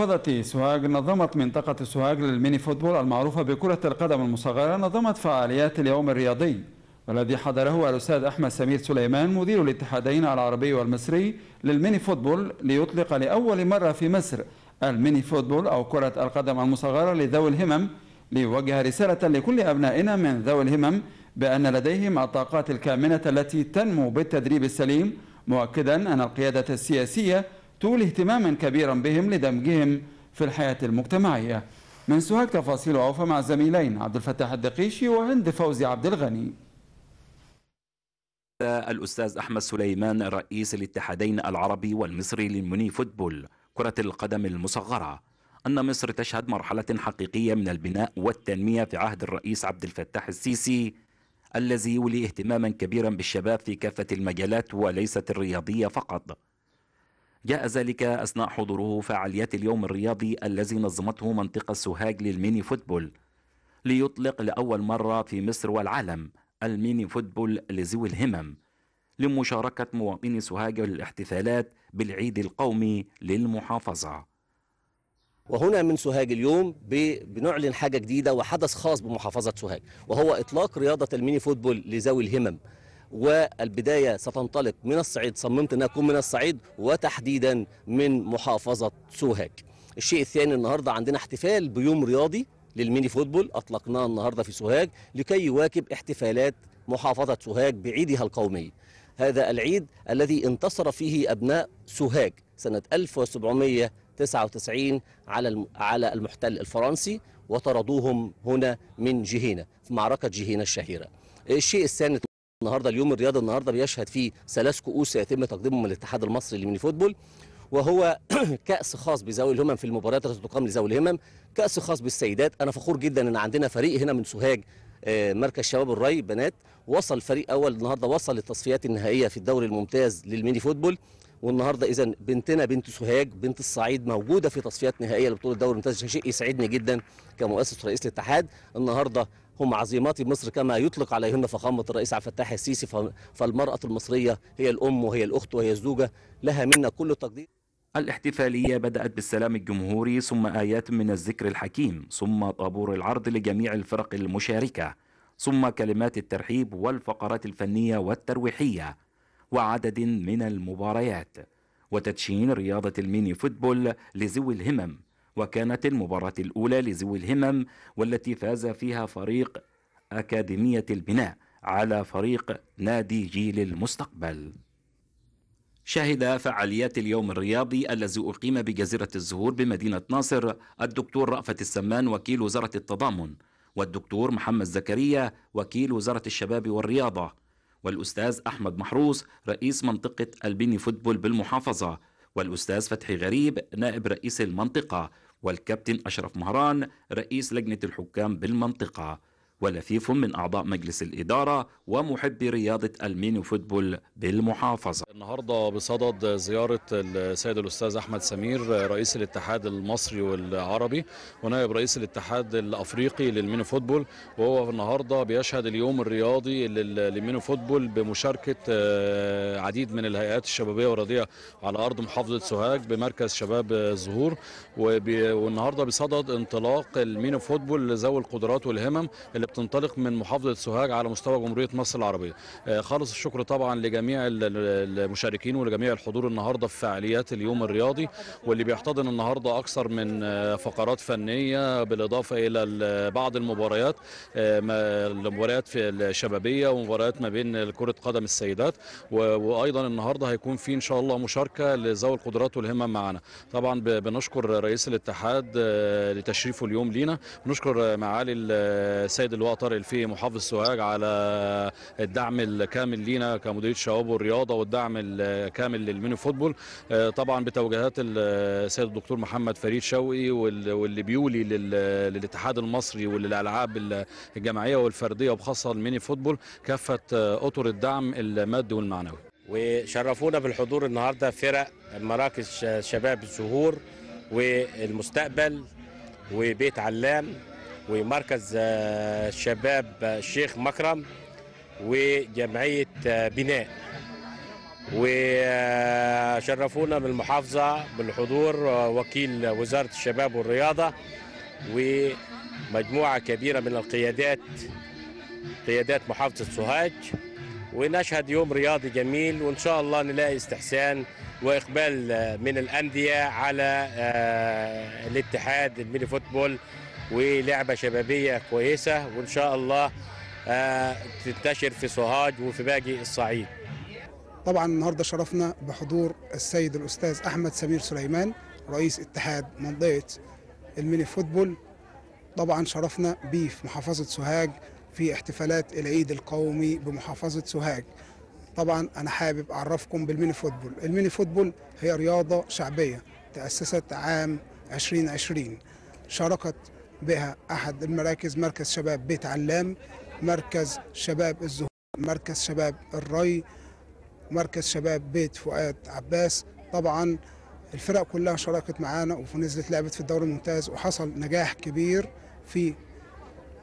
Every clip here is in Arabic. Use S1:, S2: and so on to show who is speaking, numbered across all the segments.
S1: محافظة سوهاج نظمت منطقة سوهاج للميني فوتبول المعروفة بكرة القدم المصغرة نظمت فعاليات اليوم الرياضي والذي حضره الأستاذ أحمد سمير سليمان مدير الاتحادين العربي والمصري للميني فوتبول ليطلق لأول مرة في مصر الميني فوتبول أو كرة القدم المصغرة لذوي الهمم ليوجه رسالة لكل أبنائنا من ذوي الهمم بأن لديهم الطاقات الكامنة التي تنمو بالتدريب السليم مؤكدا أن القيادة السياسية تولي اهتماما كبيرا بهم لدمجهم في الحياة المجتمعية من سوهاج تفاصيل عوفة مع زميلين عبد الفتاح الدقيشي وهند فوزي عبد الغني الأستاذ أحمد سليمان
S2: رئيس الاتحادين العربي والمصري للمني فوتبول كرة القدم المصغرة أن مصر تشهد مرحلة حقيقية من البناء والتنمية في عهد الرئيس عبد الفتاح السيسي الذي يولي اهتماما كبيرا بالشباب في كافة المجالات وليست الرياضية فقط جاء ذلك أثناء حضوره فعاليات اليوم الرياضي الذي نظمته منطقة سوهاج للميني فوتبول ليطلق لأول مرة في مصر والعالم الميني فوتبول لذوي الهمم لمشاركة
S3: مواطني سوهاج للاحتفالات بالعيد القومي للمحافظة وهنا من سوهاج اليوم بنعلن حاجة جديدة وحدث خاص بمحافظة سوهاج وهو إطلاق رياضة الميني فوتبول لذوي الهمم والبداية ستنطلق من الصعيد صممت أنها تكون من الصعيد وتحديدا من محافظة سوهاج الشيء الثاني النهاردة عندنا احتفال بيوم رياضي للميني فوتبول أطلقناه النهاردة في سوهاج لكي يواكب احتفالات محافظة سوهاج بعيدها القومي هذا العيد الذي انتصر فيه أبناء سوهاج سنة 1799 على على المحتل الفرنسي وطردوهم هنا من جهينة في معركة جهينة الشهيرة الشيء الثاني النهارده اليوم الرياضي النهارده بيشهد فيه ثلاث كؤوس يتم تقديمهم من الاتحاد المصري لميني فوتبول وهو كاس خاص بذوي الهمم في المباريات التي تقام لذوي الهمم كاس خاص بالسيدات انا فخور جدا ان عندنا فريق هنا من سوهاج آه، مركز شباب الري بنات وصل فريق اول النهارده وصل للتصفيات النهائيه في الدوري الممتاز للميني فوتبول والنهارده اذا بنتنا بنت سوهاج بنت الصعيد موجوده في تصفيات نهائيه لبطوله الدوري الممتاز شيء يسعدني جدا كمؤسس رئيس الاتحاد النهارده هم عظيمات مصر كما يطلق عليهن فخامة الرئيس عبد الفتاح السيسي فالمرأة المصرية هي الأم وهي الأخت وهي الزوجة لها منا كل التقدير الاحتفالية بدأت بالسلام الجمهوري
S2: ثم آيات من الذكر الحكيم ثم طابور العرض لجميع الفرق المشاركة ثم كلمات الترحيب والفقرات الفنية والترويحية وعدد من المباريات وتدشين رياضة الميني فوتبول لذوي الهمم وكانت المباراة الأولى لذوي الهمم والتي فاز فيها فريق أكاديمية البناء على فريق نادي جيل المستقبل شهد فعاليات اليوم الرياضي الذي أقيم بجزيرة الزهور بمدينة ناصر الدكتور رأفت السمان وكيل وزارة التضامن والدكتور محمد زكريا وكيل وزارة الشباب والرياضة والأستاذ أحمد محروس رئيس منطقة البني فوتبول بالمحافظة والأستاذ فتحي غريب نائب رئيس المنطقة والكابتن أشرف مهران رئيس لجنة الحكام بالمنطقة ولفيف من أعضاء مجلس الإدارة ومحبي رياضة الميني فوتبول بالمحافظة
S1: النهاردة بصدد زيارة السيد الأستاذ أحمد سمير رئيس الاتحاد المصري والعربي ونائب رئيس الاتحاد الأفريقي للميني فوتبول وهو النهاردة بيشهد اليوم الرياضي للميني فوتبول بمشاركة آه، عديد من الهيئات الشبابية والرياضية على أرض محافظة سوهاج بمركز شباب الزهور والنهاردة بصدد انطلاق الميني فوتبول لذوي القدرات والهمم اللي اللي بتنطلق من محافظه سوهاج على مستوى جمهوريه مصر العربيه آه، خالص الشكر طبعا لجميع المشاركين ولجميع الحضور النهارده في فعاليات اليوم الرياضي واللي بيحتضن النهارده اكثر من آه، فقرات فنيه بالاضافه الى بعض المباريات آه، المباريات في الشبابيه ومباريات ما بين كره قدم السيدات وايضا النهارده هيكون في ان شاء الله مشاركه لذوي القدرات والهمم معانا طبعا بنشكر رئيس الاتحاد لتشريفه اليوم لينا بنشكر معالي السيد هو طارق الفي محافظ سوهاج على الدعم الكامل لينا كمديريه شباب والرياضه والدعم الكامل للمينو فوتبول آه، طبعا بتوجيهات آه، السيد الدكتور محمد فريد شوقي واللي بيولي للاتحاد المصري وللالعاب الجماعيه والفرديه وبخاصه الميني فوتبول كافه آه، اطر الدعم المادي والمعنوي
S4: وشرفونا بالحضور النهارده فرق مراكز شباب الزهور والمستقبل وبيت علام ومركز آه، شباب الشيخ آه، مكرم وجمعية آه، بناء وشرفونا من المحافظة بالحضور وكيل وزارة الشباب والرياضة ومجموعة كبيرة من القيادات قيادات محافظة سوهاج ونشهد يوم رياضي جميل وإن شاء الله نلاقي استحسان وإقبال من الأندية على الاتحاد الميني فوتبول ولعبه شبابيه كويسه وان شاء الله آه، تنتشر في سوهاج وفي باقي الصعيد.
S5: طبعا النهارده شرفنا بحضور السيد الاستاذ احمد سمير سليمان رئيس اتحاد منطقه الميني فوتبول طبعا شرفنا بيه في محافظه سوهاج في احتفالات العيد القومي بمحافظه سوهاج. طبعا انا حابب اعرفكم بالميني فوتبول، الميني فوتبول هي رياضه شعبيه تاسست عام 2020 شاركت بها أحد المراكز مركز شباب بيت علام مركز شباب الزهور مركز شباب الري مركز شباب بيت فؤاد عباس طبعا الفرق كلها شاركت معانا ونزلت لعبت في الدوري الممتاز وحصل نجاح كبير في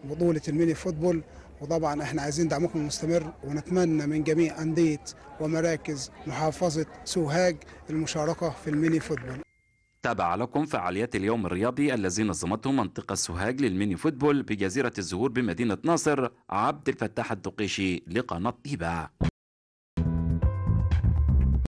S5: بطولة الميني فوتبول وطبعا احنا عايزين دعمكم المستمر ونتمنى من جميع أندية ومراكز محافظة سوهاج المشاركة في الميني فوتبول
S2: تابع لكم فعاليات اليوم الرياضي الذي نظمته منطقة سوهاج للميني فوتبول بجزيرة الزهور بمدينة ناصر
S4: عبد الفتاح الدقيشي لقناة طيبة